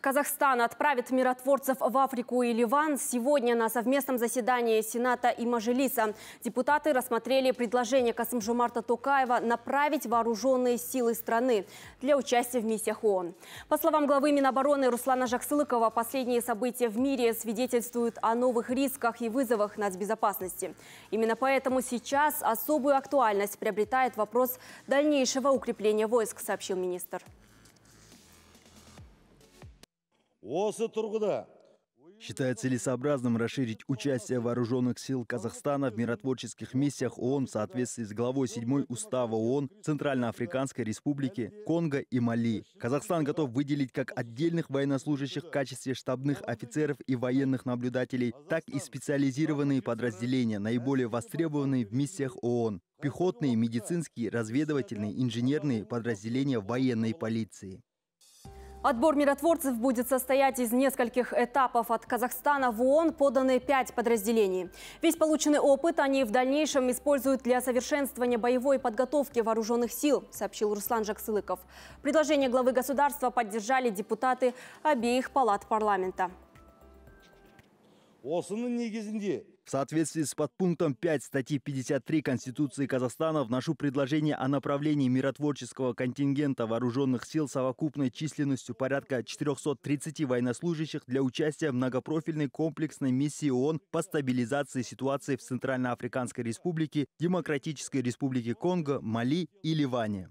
Казахстан отправит миротворцев в Африку и Ливан. Сегодня на совместном заседании Сената и Мажилиса депутаты рассмотрели предложение Касымжумарта Токаева направить вооруженные силы страны для участия в миссиях ООН. По словам главы Минобороны Руслана Жаксылыкова, последние события в мире свидетельствуют о новых рисках и вызовах нацбезопасности. Именно поэтому сейчас особую актуальность приобретает вопрос дальнейшего укрепления войск, сообщил министр. Считается целесообразным расширить участие вооруженных сил Казахстана в миротворческих миссиях ООН в соответствии с главой 7 Устава ООН Центральноафриканской Республики, Конго и Мали. Казахстан готов выделить как отдельных военнослужащих в качестве штабных офицеров и военных наблюдателей, так и специализированные подразделения, наиболее востребованные в миссиях ООН, пехотные, медицинские, разведывательные, инженерные подразделения военной полиции. Отбор миротворцев будет состоять из нескольких этапов. От Казахстана в ООН поданы пять подразделений. Весь полученный опыт они в дальнейшем используют для совершенствования боевой подготовки вооруженных сил, сообщил Руслан Жаксылыков. Предложение главы государства поддержали депутаты обеих палат парламента. В соответствии с подпунктом 5 статьи 53 Конституции Казахстана вношу предложение о направлении миротворческого контингента вооруженных сил совокупной численностью порядка 430 военнослужащих для участия в многопрофильной комплексной миссии ООН по стабилизации ситуации в Центральноафриканской Республике, Демократической Республике Конго, Мали и Ливане.